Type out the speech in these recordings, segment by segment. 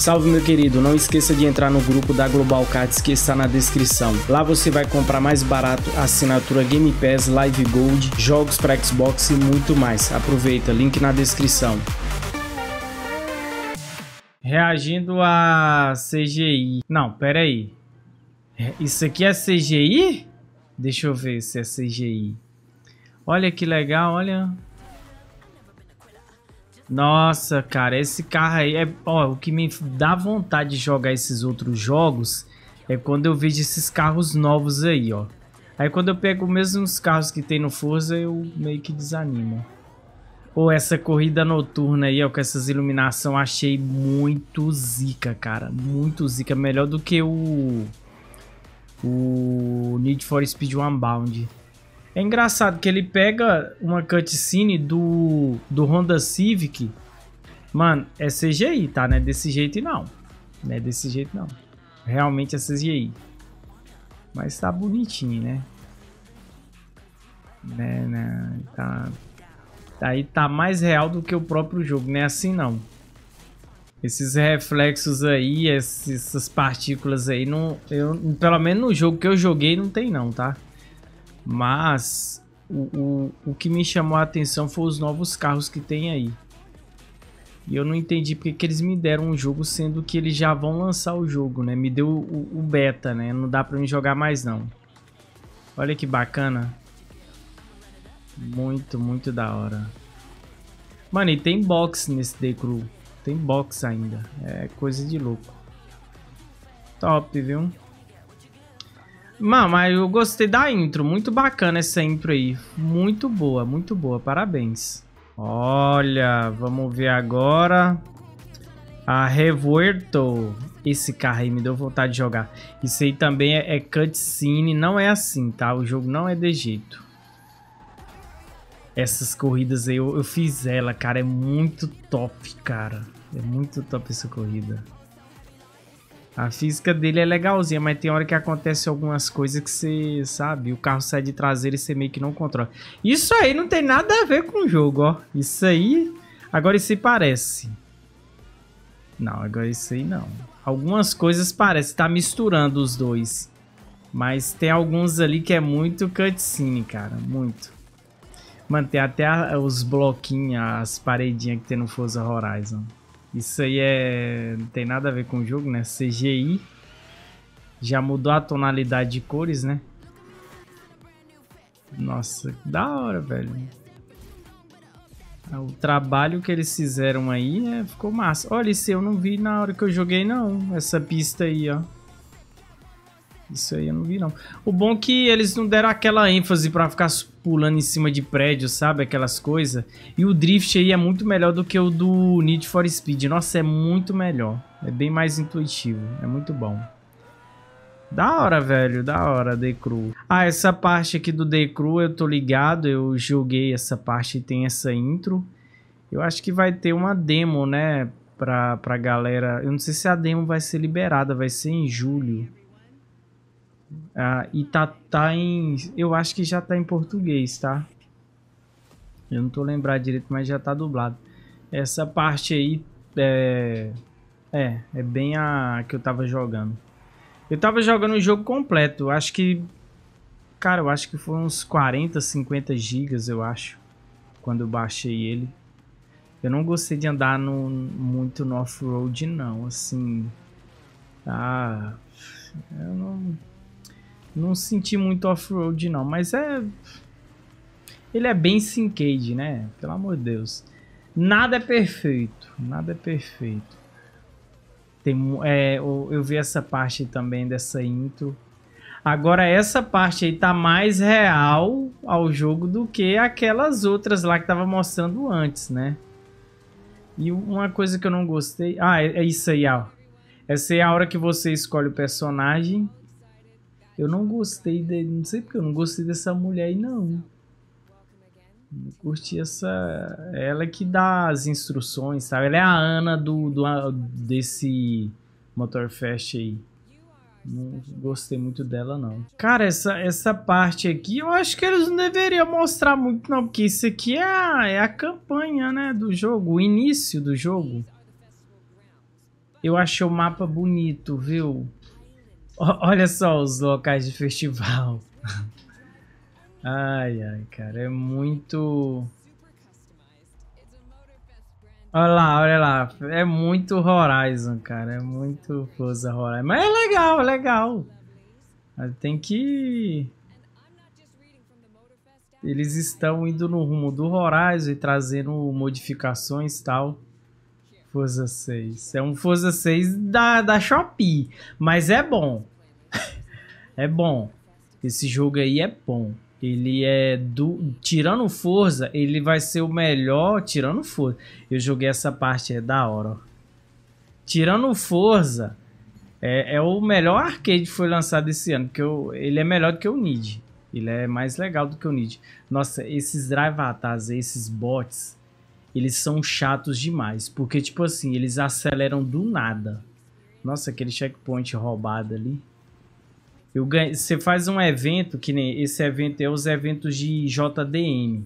Salve, meu querido. Não esqueça de entrar no grupo da Global Cards que está na descrição. Lá você vai comprar mais barato assinatura Game Pass, Live Gold, jogos para Xbox e muito mais. Aproveita, link na descrição. Reagindo a CGI. Não, pera aí. É, isso aqui é CGI? Deixa eu ver se é CGI. Olha que legal, olha. Nossa, cara, esse carro aí é. Ó, o que me dá vontade de jogar esses outros jogos é quando eu vejo esses carros novos aí, ó. Aí quando eu pego mesmo os carros que tem no Forza, eu meio que desanimo. Pô, essa corrida noturna aí, ó, com essas iluminação, achei muito zica, cara. Muito zica. Melhor do que o. O Need for Speed Unbound. É engraçado que ele pega uma cutscene do, do Honda Civic. Mano, é CGI, tá? Não é desse jeito não. Não é desse jeito não. Realmente é CGI. Mas tá bonitinho, né? né, né tá, aí tá mais real do que o próprio jogo, não é assim não. Esses reflexos aí, essas partículas aí, não, eu, pelo menos no jogo que eu joguei não tem não, tá? Mas o, o, o que me chamou a atenção foi os novos carros que tem aí. E eu não entendi porque que eles me deram um jogo, sendo que eles já vão lançar o jogo, né? Me deu o, o beta, né? Não dá pra me jogar mais, não. Olha que bacana. Muito, muito da hora. Mano, e tem box nesse The Crew. Tem box ainda. É coisa de louco. Top, viu? Mano, mas eu gostei da intro. Muito bacana essa intro aí. Muito boa, muito boa. Parabéns. Olha, vamos ver agora. A Revuerto. Esse carro aí me deu vontade de jogar. Isso aí também é, é cutscene. Não é assim, tá? O jogo não é de jeito. Essas corridas aí, eu, eu fiz ela, cara. É muito top, cara. É muito top essa corrida. A física dele é legalzinha, mas tem hora que acontece algumas coisas que você sabe, o carro sai de traseira e você meio que não controla. Isso aí não tem nada a ver com o jogo, ó. Isso aí. Agora isso aí parece. Não, agora isso aí não. Algumas coisas parece, tá misturando os dois. Mas tem alguns ali que é muito cutscene, cara. Muito. Mano, tem até os bloquinhos, as paredinhas que tem no Forza Horizon. Isso aí é. Não tem nada a ver com o jogo, né? CGI. Já mudou a tonalidade de cores, né? Nossa, que da hora, velho. O trabalho que eles fizeram aí é, ficou massa. Olha, isso eu não vi na hora que eu joguei, não. Essa pista aí, ó. Isso aí eu não vi, não. O bom é que eles não deram aquela ênfase para ficar pulando em cima de prédio, sabe? Aquelas coisas. E o drift aí é muito melhor do que o do Need for Speed. Nossa, é muito melhor. É bem mais intuitivo. É muito bom. Da hora, velho, da hora, The Crew. Ah, essa parte aqui do The Crew eu tô ligado, eu joguei essa parte e tem essa intro. Eu acho que vai ter uma demo, né, pra, pra galera. Eu não sei se a demo vai ser liberada, vai ser em julho. Ah, e tá, tá em. Eu acho que já tá em português, tá? Eu não tô lembrado direito, mas já tá dublado. Essa parte aí é. É, é bem a que eu tava jogando. Eu tava jogando o jogo completo. Acho que. Cara, eu acho que foram uns 40, 50 gigas, eu acho. Quando eu baixei ele. Eu não gostei de andar no, muito no off-road, não. Assim. Ah. Eu não não senti muito off-road, não. Mas é. Ele é bem Syncade, né? Pelo amor de Deus. Nada é perfeito. Nada é perfeito. Tem, é, eu vi essa parte também dessa intro. Agora, essa parte aí tá mais real ao jogo do que aquelas outras lá que tava mostrando antes, né? E uma coisa que eu não gostei. Ah, é, é isso aí, ó. Essa aí é a hora que você escolhe o personagem eu não gostei dele, não sei porque eu não gostei dessa mulher aí não. Não curti essa. Ela que dá as instruções, sabe? Ela é a Ana do, do desse Motorfest aí. Não gostei muito dela, não. Cara, essa, essa parte aqui eu acho que eles não deveriam mostrar muito, não. Porque isso aqui é a, é a campanha, né? Do jogo, o início do jogo. Eu achei o mapa bonito, viu? Olha só os locais de festival. Ai, ai, cara, é muito. Olha lá, olha lá. É muito Horizon, cara. É muito Forza Horizon. Mas é legal, é legal. Tem que. Eles estão indo no rumo do Horizon e trazendo modificações e tal. Forza 6. É um Forza 6 da, da Shopee. Mas é bom é bom. Esse jogo aí é bom. Ele é do. Tirando Forza, ele vai ser o melhor. Tirando Forza. Eu joguei essa parte, é da hora. Tirando Forza, é, é, o melhor arcade que foi lançado esse ano. Porque eu, ele é melhor do que o Nid. Ele é mais legal do que o Nid. Nossa, esses drive atas, esses bots, eles são chatos demais. Porque, tipo assim, eles aceleram do nada. Nossa, aquele checkpoint roubado ali. Eu ganho, você faz um evento, que nem esse evento é os eventos de JDM.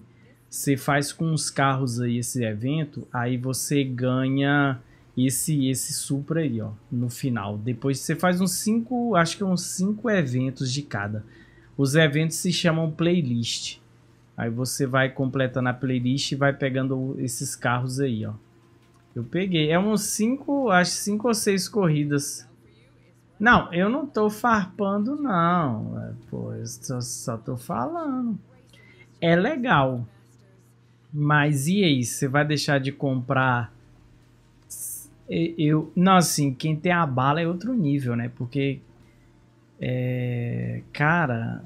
Você faz com os carros aí esse evento, aí você ganha esse esse Supra aí, ó, no final. Depois você faz uns cinco, acho que é uns cinco eventos de cada. Os eventos se chamam playlist. Aí você vai completando a playlist e vai pegando esses carros aí, ó. Eu peguei, é uns cinco, acho cinco ou seis corridas. Não, eu não tô farpando, não. É, pô, eu só, tô falando. É legal. Mas e aí? Você vai deixar de comprar? Eu, não, assim, quem tem a bala é outro nível, né? Porque, é, cara,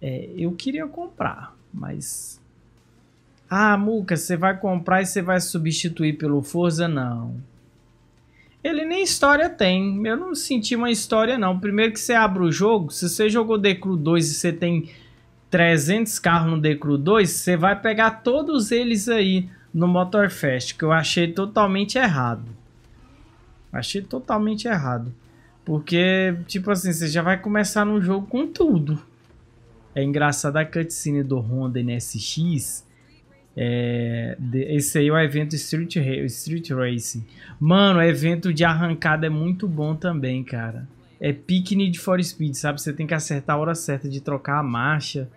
é, eu queria comprar, mas. Ah, Muca, você vai comprar e você vai substituir pelo Forza? Não. Ele nem história tem. Eu não senti uma história, não. Primeiro que você abre o jogo, se você jogou The Crew 2 e você tem 300 carros no The Crew 2, você vai pegar todos eles aí no Motorfest, que eu achei totalmente errado. Achei totalmente errado. Porque, tipo assim, você já vai começar no jogo com tudo. É engraçado a cutscene do Honda NSX é, esse aí é o evento Street, Street Racing. Mano, o evento de arrancada é muito bom também, cara. É piquenique de for speed, sabe? Você tem que acertar a hora certa de trocar a marcha.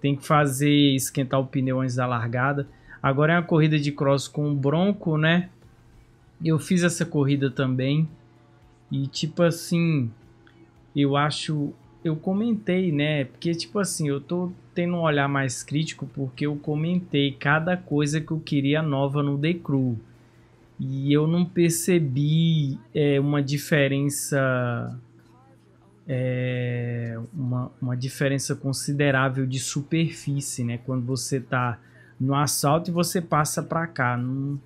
Tem que fazer esquentar o pneu antes da largada. Agora é uma corrida de cross com o Bronco, né? Eu fiz essa corrida também. E tipo assim, eu acho eu comentei, né? Porque, tipo assim, eu tô tendo um olhar mais crítico porque eu comentei cada coisa que eu queria nova no The Crew. E eu não percebi é, uma diferença. É, uma, uma diferença considerável de superfície, né? Quando você tá no assalto e você passa para cá. Não...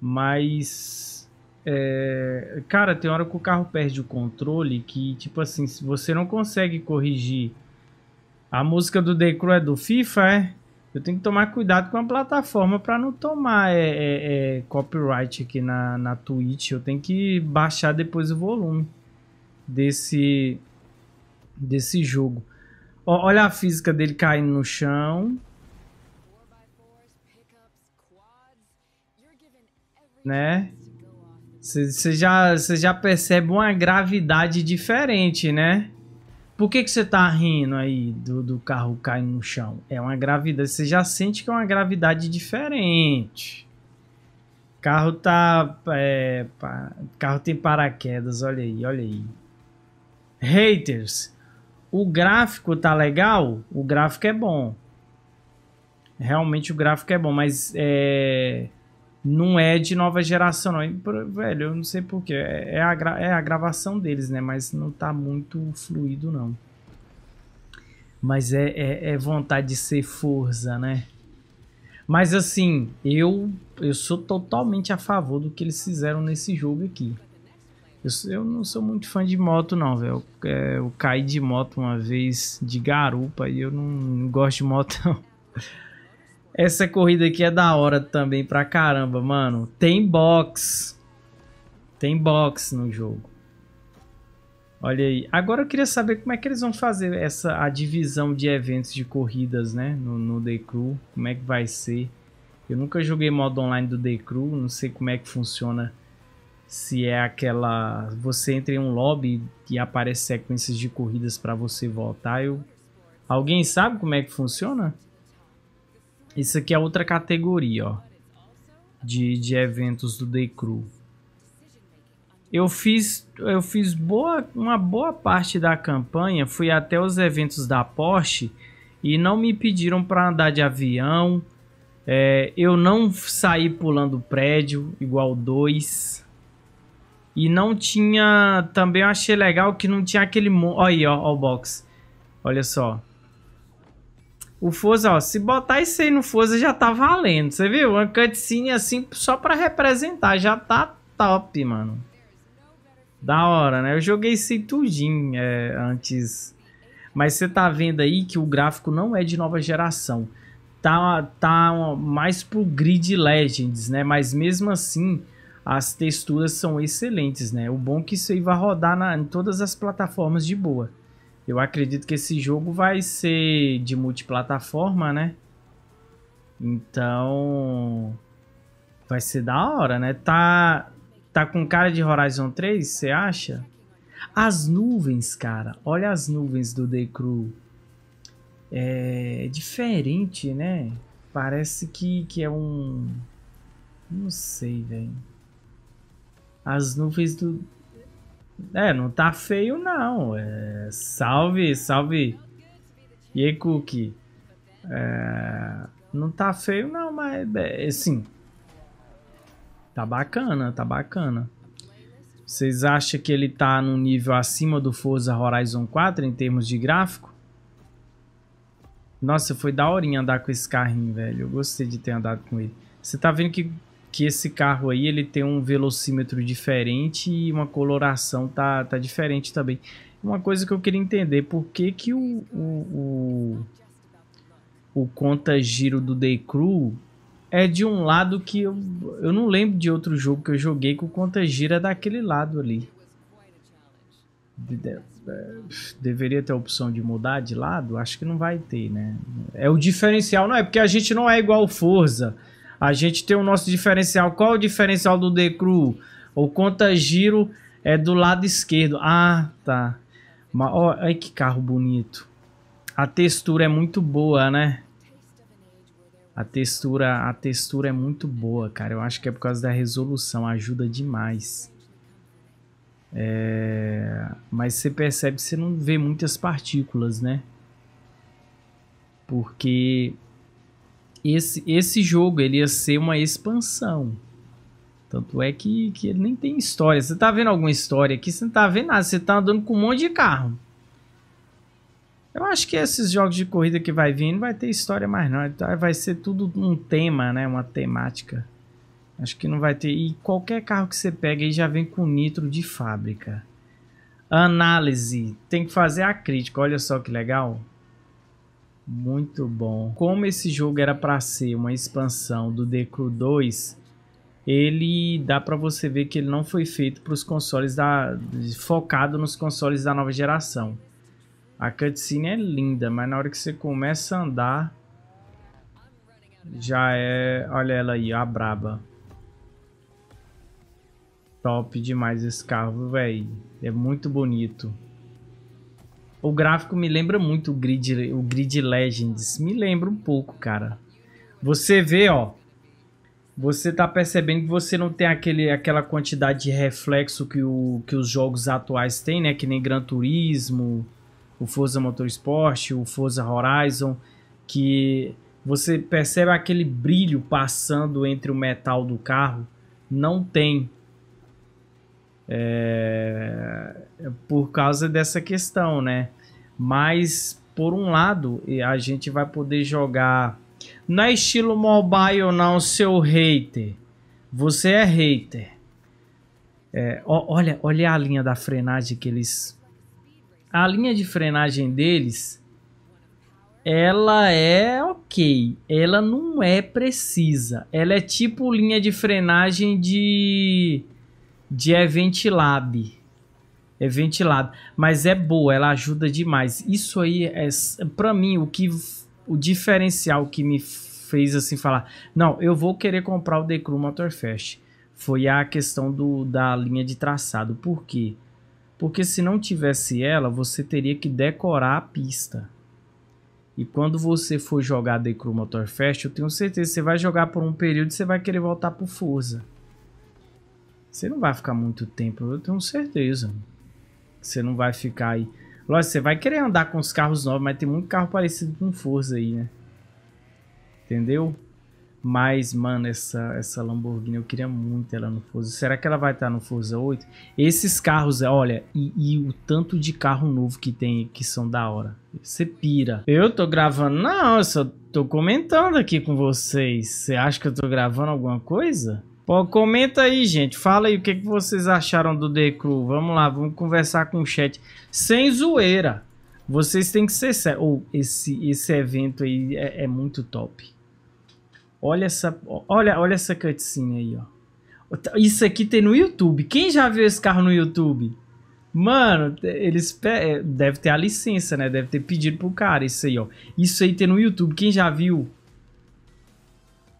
Mas é, cara, tem hora que o carro perde o controle que, tipo assim, se você não consegue corrigir. A música do The Crew é do FIFA, é? Eu tenho que tomar cuidado com a plataforma para não tomar é, é, é, copyright aqui na, na Twitch. Eu tenho que baixar depois o volume desse, desse jogo. Ó, olha a física dele caindo no chão. Né? Você já, já percebe uma gravidade diferente, né? Por que, que você tá rindo aí do, do carro caindo no chão? É uma gravidade. Você já sente que é uma gravidade diferente. Carro tá. É, pa, carro tem paraquedas, olha aí, olha aí. Haters, o gráfico tá legal? O gráfico é bom. Realmente o gráfico é bom, mas é não é de nova geração, não. velho, eu não sei porquê. É, é, a é a gravação deles, né? Mas não tá muito fluido, não. Mas é, é, é vontade de ser força, né? Mas assim, eu, eu sou totalmente a favor do que eles fizeram nesse jogo aqui. Eu, eu não sou muito fã de moto, não, velho. Eu, é, eu caí de moto uma vez de garupa e eu não, não gosto de moto, não. Essa corrida aqui é da hora também pra caramba, mano. Tem box. Tem box no jogo. Olha aí. Agora eu queria saber como é que eles vão fazer essa a divisão de eventos de corridas, né? No, no The Crew. Como é que vai ser? Eu nunca joguei modo online do The Crew. Não sei como é que funciona. Se é aquela. Você entra em um lobby e aparece sequências de corridas para você voltar. Eu... Alguém sabe como é que funciona? Isso aqui é outra categoria, ó. De, de eventos do The Crew. Eu fiz, eu fiz boa, uma boa parte da campanha, fui até os eventos da Porsche e não me pediram para andar de avião. É, eu não saí pulando prédio igual dois. E não tinha. Também eu achei legal que não tinha aquele. Olha aí, ó, ó o box. Olha só. O Forza, ó, se botar isso aí no Forza já tá valendo, você viu? Uma cutscene assim só pra representar, já tá top, mano. Da hora, né? Eu joguei isso aí tudinho é, antes. Mas você tá vendo aí que o gráfico não é de nova geração. Tá, tá mais pro Grid Legends, né? Mas mesmo assim, as texturas são excelentes, né? O bom é que isso aí vai rodar na, em todas as plataformas de boa. Eu acredito que esse jogo vai ser de multiplataforma, né? Então. Vai ser da hora, né? Tá, tá com cara de Horizon 3, você acha? As nuvens, cara. Olha as nuvens do The Crew. É diferente, né? Parece que, que é um. Não sei, velho. As nuvens do, é, não tá feio não. É, salve, salve. E aí, Cookie? É, não tá feio não, mas é, sim. Tá bacana, tá bacana. Vocês acham que ele tá no nível acima do Forza Horizon 4 em termos de gráfico? Nossa, foi daorinha andar com esse carrinho, velho. Eu gostei de ter andado com ele. Você tá vendo que que esse carro aí ele tem um velocímetro diferente e uma coloração tá, tá diferente também. Uma coisa que eu queria entender, por que que o, o, o, o conta-giro do Day Crew é de um lado que eu, eu não lembro de outro jogo que eu joguei que o conta-giro é daquele lado ali. De, de, é, deveria ter a opção de mudar de lado? Acho que não vai ter, né? É o diferencial, não é? Porque a gente não é igual Forza a gente tem o nosso diferencial. Qual é o diferencial do Decru? O conta giro é do lado esquerdo. Ah, tá. Olha que carro bonito. A textura é muito boa, né? A textura, a textura é muito boa, cara. Eu acho que é por causa da resolução, ajuda demais. É... Mas você percebe, você não vê muitas partículas, né? Porque esse, esse jogo ele ia ser uma expansão. Tanto é que, que ele nem tem história. Você tá vendo alguma história aqui? Você não tá vendo nada. Você tá andando com um monte de carro. Eu acho que esses jogos de corrida que vai vir não vai ter história mais não. Então, vai ser tudo um tema, né? Uma temática. Acho que não vai ter. E qualquer carro que você pega aí já vem com nitro de fábrica. Análise. Tem que fazer a crítica. Olha só que legal. Muito bom. Como esse jogo era para ser uma expansão do The Crew 2, ele dá para você ver que ele não foi feito para os consoles da focado nos consoles da nova geração. A cutscene é linda, mas na hora que você começa a andar já é, olha ela aí, a braba. Top demais esse carro, velho. É muito bonito. O gráfico me lembra muito o Grid, o Grid Legends. Me lembra um pouco, cara. Você vê, ó. Você tá percebendo que você não tem aquele, aquela quantidade de reflexo que, o, que os jogos atuais têm, né? Que nem Gran Turismo, o Forza Motorsport, o Forza Horizon, que você percebe aquele brilho passando entre o metal do carro. Não tem. É, é, por causa dessa questão, né? Mas por um lado, a gente vai poder jogar não é estilo mobile não, seu hater. Você é hater. É, ó, olha, olha a linha da frenagem que eles a linha de frenagem deles ela é ok, ela não é precisa. Ela é tipo linha de frenagem de de Event Lab. Event Lab. Mas é boa, ela ajuda demais. Isso aí é, para mim, o que o diferencial que me fez assim falar: não, eu vou querer comprar o Decru Motorfest. Foi a questão do, da linha de traçado. Por quê? Porque se não tivesse ela, você teria que decorar a pista. E quando você for jogar Decru Motorfest, eu tenho certeza que você vai jogar por um período e você vai querer voltar pro Forza. Você não vai ficar muito tempo, eu tenho certeza. Você não vai ficar aí. Lógico, você vai querer andar com os carros novos, mas tem muito carro parecido com Forza aí, né? Entendeu? Mas, mano, essa, essa Lamborghini eu queria muito ela no Forza. Será que ela vai estar no Forza 8? Esses carros, olha, e, e, o tanto de carro novo que tem, que são da hora. Você pira. Eu tô gravando? Não, eu só tô comentando aqui com vocês. Você acha que eu tô gravando alguma coisa? Pô, comenta aí, gente. Fala aí o que, que vocês acharam do The Crew. Vamos lá, vamos conversar com o chat. Sem zoeira. Vocês têm que ser sérios. Oh, esse, esse evento aí é, é, muito top. Olha essa, olha, olha essa cutscene aí, ó. Isso aqui tem no YouTube. Quem já viu esse carro no YouTube? Mano, eles é, deve ter a licença, né? Deve ter pedido pro cara isso aí, ó. Isso aí tem no YouTube. Quem já viu?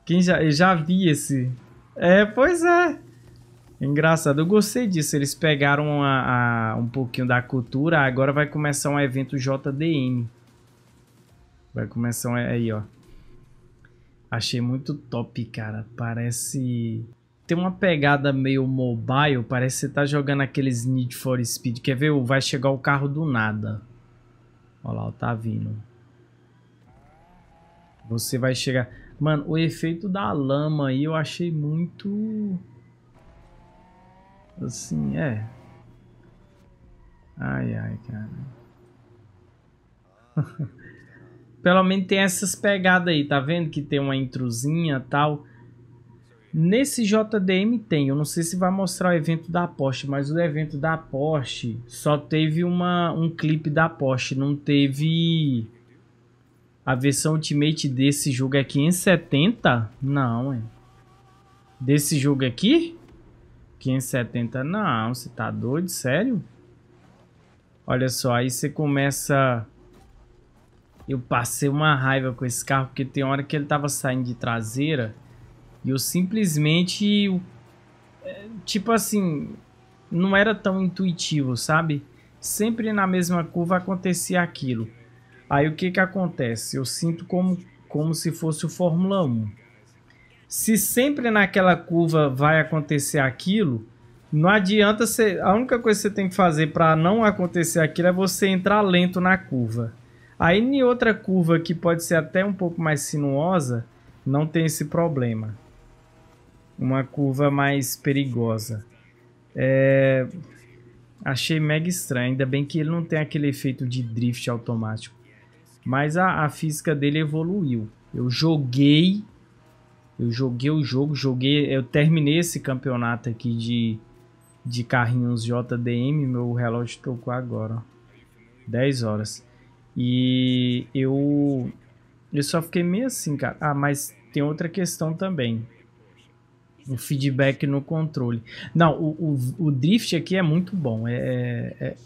Quem já, eu já vi esse? É, pois é. Engraçado, eu gostei disso. Eles pegaram a, a, um pouquinho da cultura. Agora vai começar um evento JDM. Vai começar um, é, aí, ó. Achei muito top, cara. Parece. Tem uma pegada meio mobile. Parece que você tá jogando aqueles Need for Speed. Quer ver? Vai chegar o carro do nada. Olha lá, ó, tá vindo. Você vai chegar. Mano, o efeito da lama aí eu achei muito. Assim, é. Ai, ai, cara. Pelo menos tem essas pegadas aí, tá vendo? Que tem uma intrusinha e tal. Nesse JDM tem, eu não sei se vai mostrar o evento da Porsche, mas o evento da Porsche só teve uma, um clipe da Porsche, não teve a versão Ultimate desse jogo é 570? Não, é. Desse jogo aqui? 570 não, você tá doido, sério? Olha só, aí você começa... Eu passei uma raiva com esse carro, porque tem hora que ele tava saindo de traseira e eu simplesmente... É, tipo assim, não era tão intuitivo, sabe? Sempre na mesma curva acontecia aquilo. Aí o que, que acontece? Eu sinto como, como se fosse o Fórmula 1. Se sempre naquela curva vai acontecer aquilo, não adianta A única coisa que você tem que fazer para não acontecer aquilo é você entrar lento na curva. Aí em outra curva que pode ser até um pouco mais sinuosa, não tem esse problema. Uma curva mais perigosa. É... Achei mega estranho, ainda bem que ele não tem aquele efeito de drift automático. Mas a, a física dele evoluiu. Eu joguei, eu joguei o jogo, joguei, eu terminei esse campeonato aqui de, de carrinhos JDM, meu relógio tocou agora, 10 horas. E eu eu só fiquei meio assim, cara. Ah, mas tem outra questão também. O feedback no controle. Não, o, o, o drift aqui é muito bom. É, é, é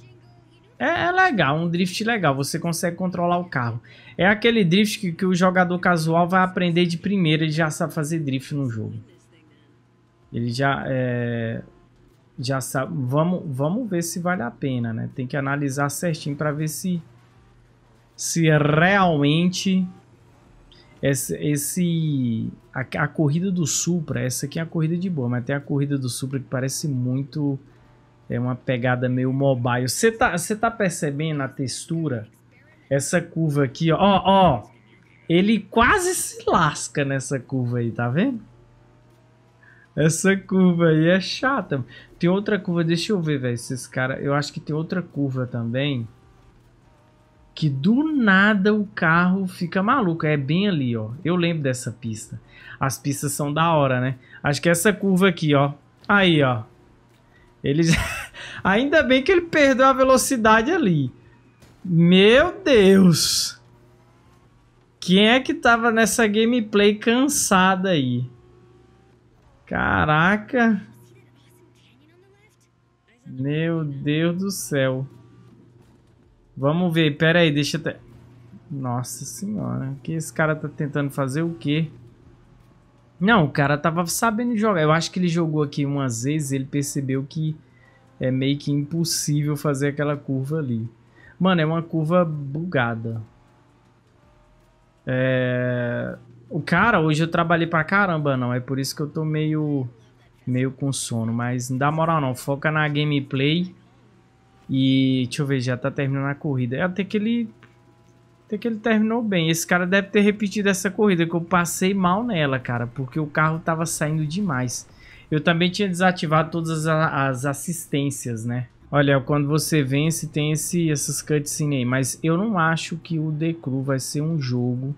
é, é, legal, um drift legal, você consegue controlar o carro. É aquele drift que, que, o jogador casual vai aprender de primeira, ele já sabe fazer drift no jogo. Ele já é, já sabe, vamos, vamos ver se vale a pena, né? Tem que analisar certinho para ver se se é realmente esse, esse a, a corrida do Supra, essa aqui é a corrida de boa, mas tem a corrida do Supra que parece muito é uma pegada meio mobile. Você tá, tá percebendo a textura? Essa curva aqui, ó. Ó, ó. Ele quase se lasca nessa curva aí, tá vendo? Essa curva aí é chata. Tem outra curva, deixa eu ver, velho. Esses caras. Eu acho que tem outra curva também. Que do nada o carro fica maluco. É bem ali, ó. Eu lembro dessa pista. As pistas são da hora, né? Acho que essa curva aqui, ó. Aí, ó. Eles. Ainda bem que ele perdeu a velocidade ali. Meu Deus! Quem é que tava nessa gameplay cansada aí? Caraca! Meu Deus do céu. Vamos ver, pera aí, deixa até... Nossa senhora, que esse cara tá tentando fazer o quê? Não, o cara tava sabendo jogar. Eu acho que ele jogou aqui umas vezes, ele percebeu que é meio que impossível fazer aquela curva ali. Mano, é uma curva bugada. É... O cara, hoje eu trabalhei pra caramba, não. É por isso que eu tô meio, meio com sono. Mas não dá moral, não. Foca na gameplay. E deixa eu ver, já tá terminando a corrida. É até que ele até que ele terminou bem. Esse cara deve ter repetido essa corrida, que eu passei mal nela, cara, porque o carro tava saindo demais. Eu também tinha desativado todas as assistências, né? Olha, quando você vence, tem esse, essas cutscenes aí. Mas eu não acho que o The Crew vai ser um jogo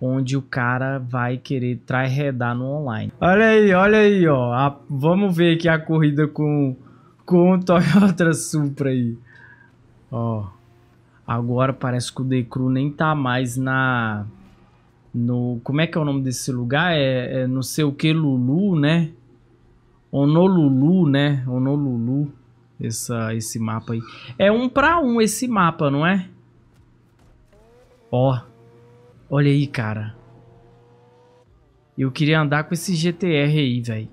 onde o cara vai querer redar no online. Olha aí, olha aí, ó. A, vamos ver aqui a corrida com, com o Toyota Supra aí. Ó. Agora parece que o Decru nem tá mais na. No, como é que é o nome desse lugar? É, é não sei o que Lulu, né? Honolulu, né? Honolulu. Essa, esse mapa aí. É um pra um esse mapa, não é? Ó. Olha aí, cara. Eu queria andar com esse GTR aí, velho.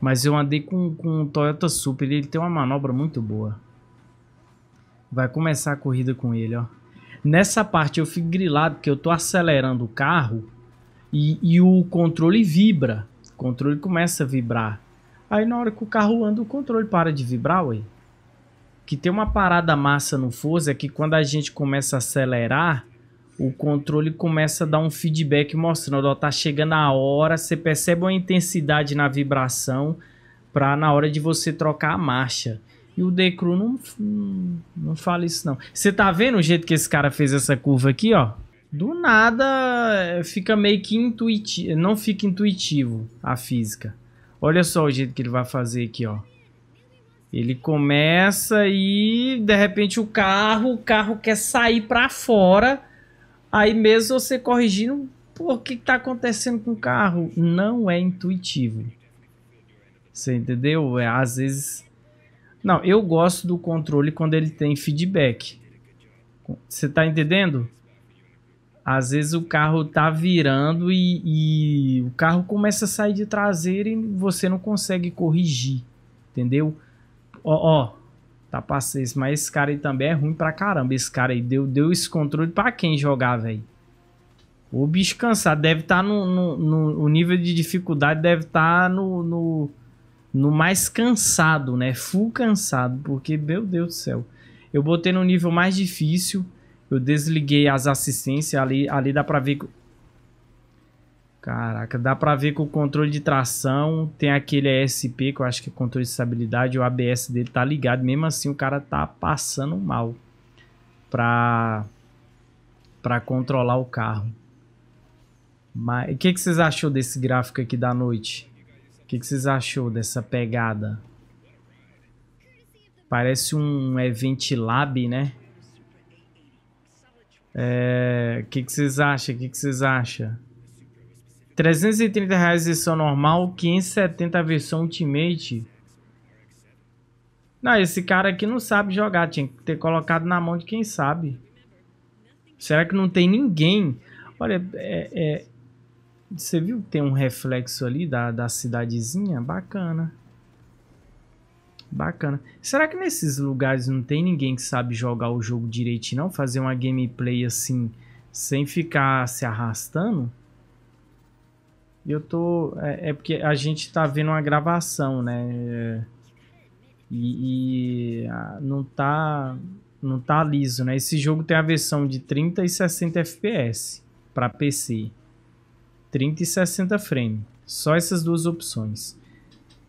Mas eu andei com, com o Toyota Super. Ele tem uma manobra muito boa. Vai começar a corrida com ele, ó. Nessa parte eu fico grilado porque eu tô acelerando o carro e, e o controle vibra. O controle começa a vibrar. Aí na hora que o carro anda, o controle para de vibrar, ué. Que tem uma parada massa no Forza é que quando a gente começa a acelerar, o controle começa a dar um feedback mostrando, ó, tá chegando a hora, você percebe uma intensidade na vibração para na hora de você trocar a marcha. E o Decru não, não fala isso, não. Você tá vendo o jeito que esse cara fez essa curva aqui, ó? Do nada eh, fica meio que intuitivo. Não fica intuitivo a física. Olha só o jeito que ele vai fazer aqui, ó. Ele começa e de repente o carro, o carro quer sair para fora. Aí mesmo você corrigindo, pô, o que tá acontecendo com o carro? Não é intuitivo. Você entendeu? É, às vezes não, eu gosto do controle quando ele tem feedback. Você tá entendendo? Às vezes o carro tá virando e, e, o carro começa a sair de traseira e você não consegue corrigir, entendeu? Ó, ó tá passando isso, mas esse cara aí também é ruim pra caramba. Esse cara aí deu, deu esse controle pra quem jogar, velho? O bicho cansado deve estar tá no, no, no, O nível de dificuldade deve estar tá no, no no mais cansado, né? Full cansado, porque, meu Deus do céu. Eu botei no nível mais difícil, eu desliguei as assistências, ali, ali dá para ver... Que... Caraca, dá para ver que o controle de tração tem aquele ESP, que eu acho que é controle de estabilidade, o ABS dele tá ligado, mesmo assim o cara tá passando mal para para controlar o carro. Mas o que, que vocês achou desse gráfico aqui da noite? que, que vocês achou dessa pegada? Parece um Event Lab, né? O é, que, que vocês acham? O que, que vocês acham? 330 reais versão normal, 570 a versão Ultimate. Não, esse cara aqui não sabe jogar. Tinha que ter colocado na mão de quem sabe. Será que não tem ninguém? Olha, é, é, você viu que tem um reflexo ali da, da cidadezinha? Bacana. Bacana. Será que nesses lugares não tem ninguém que sabe jogar o jogo direitinho, não? Fazer uma gameplay assim, sem ficar se arrastando? Eu tô. É, é porque a gente tá vendo uma gravação, né? É, e, e não tá. Não tá liso, né? Esse jogo tem a versão de 30 e 60 FPS para PC. 30 e 60 frames. Só essas duas opções.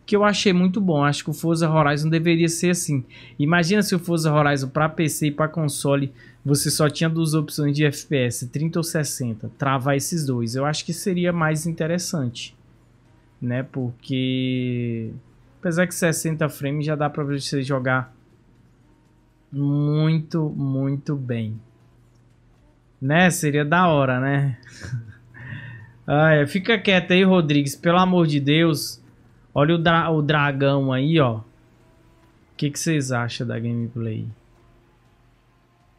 Que eu achei muito bom. Acho que o Forza Horizon deveria ser assim. Imagina se o Forza Horizon para PC e para console você só tinha duas opções de FPS, 30 ou 60. Travar esses dois. Eu acho que seria mais interessante. Né? Porque. Apesar que 60 frames já dá para você jogar muito, muito bem. Né? Seria da hora, né? Ah, é, fica quieto aí, Rodrigues. Pelo amor de Deus. Olha o, dra o dragão aí, ó. O que, que vocês acham da gameplay?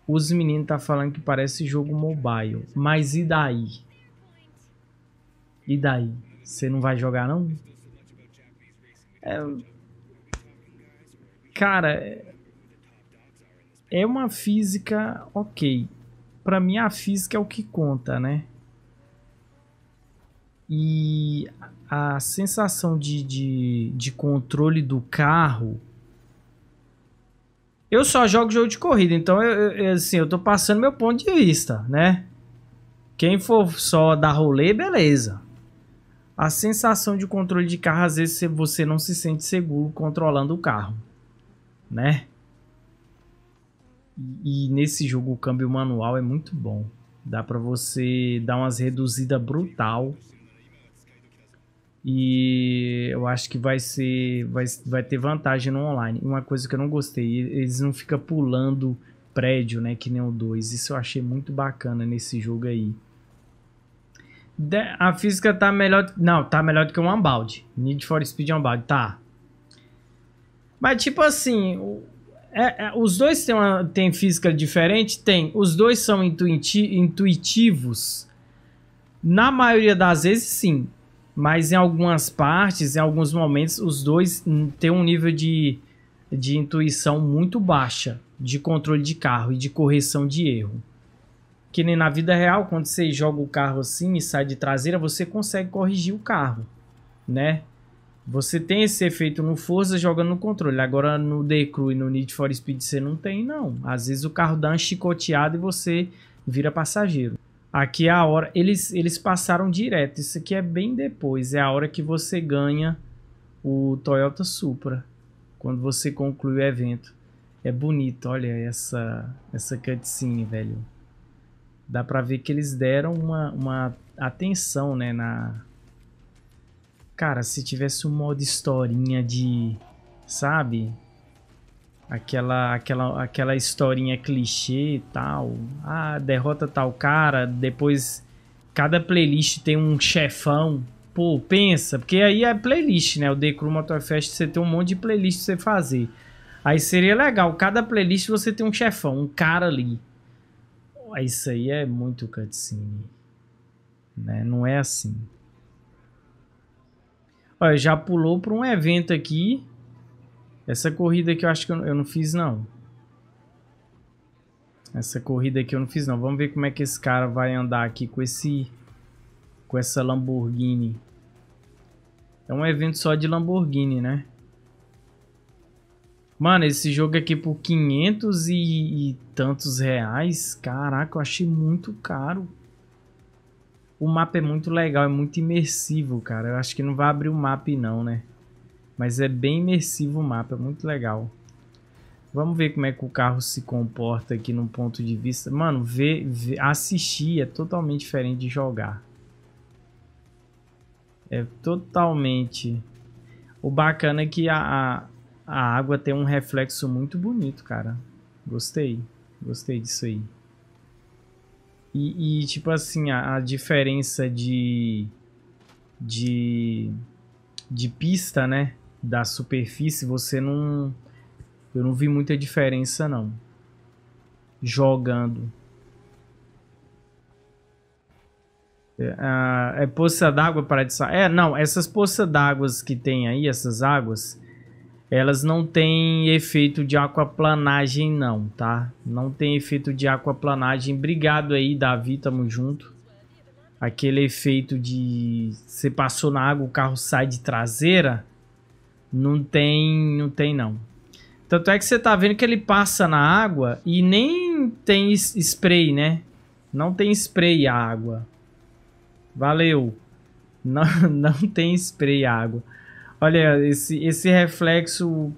Os meninos tá falando que parece jogo mobile. Mas e daí? E daí? Você não vai jogar, não? É... Cara, é, é uma física ok. Pra mim, a física é o que conta, né? E a sensação de, de, de controle do carro. Eu só jogo jogo de corrida, então eu, eu, assim, eu tô passando meu ponto de vista, né? Quem for só dar rolê, beleza. A sensação de controle de carro, às vezes você não se sente seguro controlando o carro, né? E, e nesse jogo o câmbio manual é muito bom. Dá para você dar umas reduzidas brutal e eu acho que vai ser vai, vai ter vantagem no online. Uma coisa que eu não gostei, eles não ficam pulando prédio, né, que nem o 2. Isso eu achei muito bacana nesse jogo aí. De, a física tá melhor, não, tá melhor do que um Unbound. Need for Speed Unbound, tá. Mas tipo assim, é, é, os dois têm, uma, têm física diferente? Tem. Os dois são intuiti, intuitivos? Na maioria das vezes, sim mas em algumas partes, em alguns momentos, os dois têm um nível de, de intuição muito baixa de controle de carro e de correção de erro. Que nem na vida real, quando você joga o carro assim e sai de traseira, você consegue corrigir o carro, né? Você tem esse efeito no Forza jogando no controle. Agora no Decru e no Need for Speed você não tem, não. Às vezes o carro dá uma chicoteada e você vira passageiro. Aqui é a hora. Eles, eles passaram direto. Isso aqui é bem depois. É a hora que você ganha o Toyota Supra. Quando você conclui o evento. É bonito, olha essa, essa cutscene, velho. Dá pra ver que eles deram uma, uma atenção, né? Na... Cara, se tivesse um modo historinha de. Sabe? aquela aquela aquela historinha clichê e tal. Ah, derrota tal cara, depois cada playlist tem um chefão. Pô, pensa, porque aí é playlist, né? O The Crew Motorfest você tem um monte de playlist pra você fazer. Aí seria legal, cada playlist você tem um chefão, um cara ali. Isso aí é muito cutscene. Né? Não é assim. Olha, já pulou para um evento aqui essa corrida aqui eu acho que eu, eu não fiz, não. Essa corrida aqui eu não fiz, não. Vamos ver como é que esse cara vai andar aqui com esse... Com essa Lamborghini. É um evento só de Lamborghini, né? Mano, esse jogo aqui por 500 e, e, tantos reais, caraca, eu achei muito caro. O mapa é muito legal, é muito imersivo, cara. Eu acho que não vai abrir o mapa não, né? Mas é bem imersivo o mapa, é muito legal. Vamos ver como é que o carro se comporta aqui num ponto de vista. Mano, ver, ver assistir é totalmente diferente de jogar. É totalmente... O bacana é que a, a água tem um reflexo muito bonito, cara. Gostei. Gostei disso aí. E, e tipo assim, a, a, diferença de, de, de pista, né? da superfície, você não. Eu não vi muita diferença, não. Jogando. É, é poça d'água para de É, não, essas poças d'água que tem aí, essas águas, elas não têm efeito de aquaplanagem, não, tá? Não tem efeito de aquaplanagem. Obrigado aí, Davi, tamo junto. Aquele efeito de você passou na água, o carro sai de traseira não tem, não tem não. Tanto é que você tá vendo que ele passa na água e nem tem spray, né? Não tem spray a água. Valeu. Não, não tem spray a água. Olha, esse, esse reflexo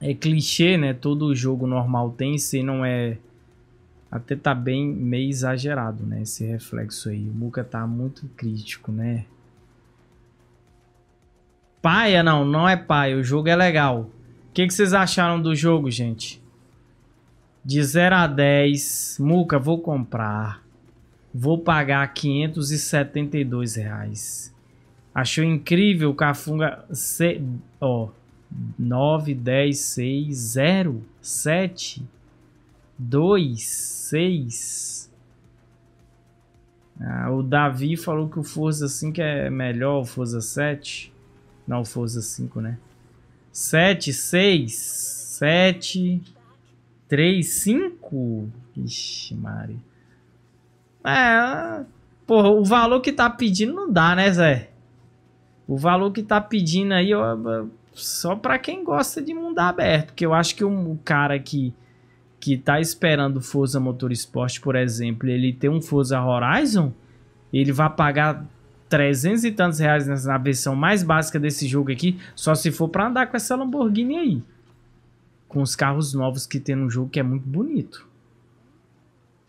é clichê, né? Todo jogo normal tem, se não é... Até tá bem meio exagerado, né? Esse reflexo aí. O Muka tá muito crítico, né? paia, não, não é paia. O jogo é legal. O que, que vocês acharam do jogo, gente? De 0 a 10. Muca, vou comprar. Vou pagar 572 reais. Achou incrível o Cafunga... C... Ó, 9, 10, 6, 0, 7, 2, 6. Ah, o Davi falou que o Forza 5 é melhor, o Forza 7. Não Forza 5, né? 7, 6, 7, 3, 5. Ixi, Mari. É. Porra, o valor que tá pedindo não dá, né, Zé? O valor que tá pedindo aí, ó, é só pra quem gosta de mundo aberto. Porque eu acho que o cara que, que tá esperando Forza Motorsport, por exemplo, ele ter um Forza Horizon, ele vai pagar 300 e tantos reais na versão mais básica desse jogo aqui, só se for para andar com essa Lamborghini aí. Com os carros novos que tem no jogo que é muito bonito.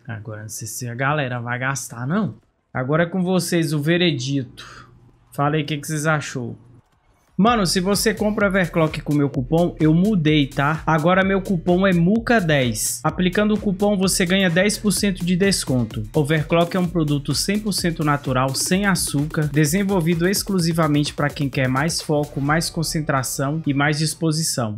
Agora não sei se a galera vai gastar não. Agora é com vocês o veredito. Falei o que, que vocês achou. Mano, se você compra Overclock com meu cupom, eu mudei, tá? Agora meu cupom é MUCA10. Aplicando o cupom, você ganha 10% de desconto. Overclock é um produto 100% natural, sem açúcar, desenvolvido exclusivamente para quem quer mais foco, mais concentração e mais disposição.